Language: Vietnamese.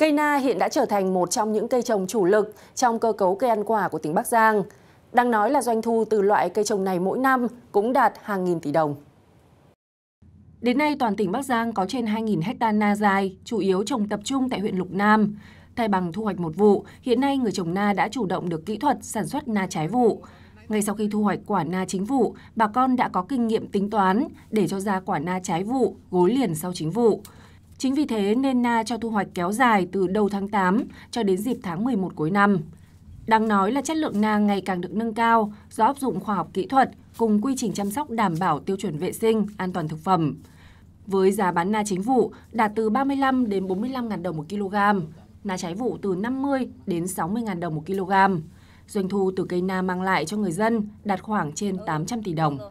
Cây na hiện đã trở thành một trong những cây trồng chủ lực trong cơ cấu cây ăn quả của tỉnh Bắc Giang. Đang nói là doanh thu từ loại cây trồng này mỗi năm cũng đạt hàng nghìn tỷ đồng. Đến nay, toàn tỉnh Bắc Giang có trên 2.000 hecta na dài, chủ yếu trồng tập trung tại huyện Lục Nam. Thay bằng thu hoạch một vụ, hiện nay người trồng na đã chủ động được kỹ thuật sản xuất na trái vụ. Ngay sau khi thu hoạch quả na chính vụ, bà con đã có kinh nghiệm tính toán để cho ra quả na trái vụ gối liền sau chính vụ. Chính vì thế nên na cho thu hoạch kéo dài từ đầu tháng 8 cho đến dịp tháng 11 cuối năm. Đáng nói là chất lượng na ngày càng được nâng cao do áp dụng khoa học kỹ thuật cùng quy trình chăm sóc đảm bảo tiêu chuẩn vệ sinh, an toàn thực phẩm. Với giá bán na chính vụ đạt từ 35 đến 45 ngàn đồng một kg, na trái vụ từ 50 đến 60 ngàn đồng một kg. Doanh thu từ cây na mang lại cho người dân đạt khoảng trên 800 tỷ đồng.